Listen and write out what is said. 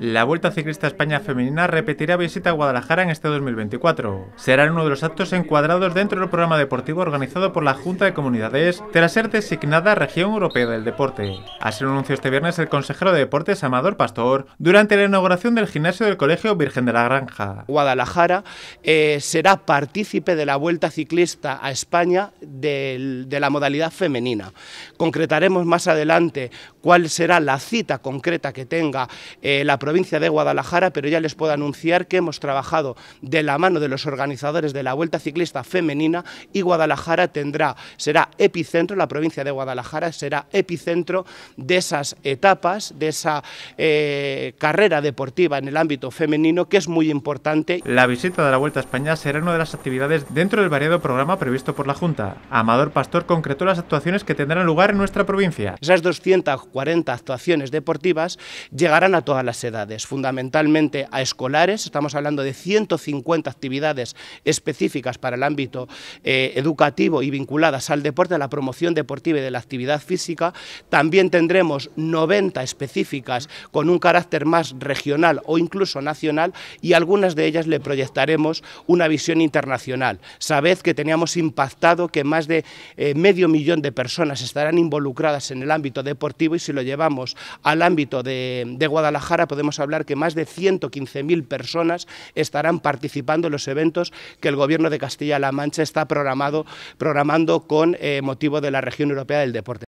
La Vuelta Ciclista España Femenina repetirá visita a Guadalajara en este 2024. Será uno de los actos encuadrados dentro del programa deportivo organizado por la Junta de Comunidades tras ser designada Región Europea del Deporte. Así lo anunció este viernes el consejero de Deportes Amador Pastor durante la inauguración del gimnasio del Colegio Virgen de la Granja. Guadalajara eh, será partícipe de la Vuelta Ciclista a España de, la modalidad femenina. Concretaremos más adelante cuál será la cita concreta que tenga eh, la la provincia de Guadalajara, pero ya les puedo anunciar que hemos trabajado de la mano de los organizadores de la Vuelta Ciclista Femenina y Guadalajara tendrá, será epicentro, la provincia de Guadalajara será epicentro de esas etapas, de esa eh, carrera deportiva en el ámbito femenino que es muy importante. La visita de la Vuelta a España será una de las actividades dentro del variado programa previsto por la Junta. Amador Pastor concretó las actuaciones que tendrán lugar en nuestra provincia. Esas 240 actuaciones deportivas llegarán a todas las edades, fundamentalmente a escolares, estamos hablando de 150 actividades específicas para el ámbito eh, educativo y vinculadas al deporte, a la promoción deportiva y de la actividad física, también tendremos 90 específicas con un carácter más regional o incluso nacional y algunas de ellas le proyectaremos una visión internacional. Sabed que teníamos impactado que más de eh, medio millón de personas estarán involucradas en el ámbito deportivo y si lo llevamos al ámbito de, de Guadalajara podemos hablar que más de 115.000 personas estarán participando en los eventos que el Gobierno de Castilla-La Mancha está programando con eh, motivo de la región europea del deporte.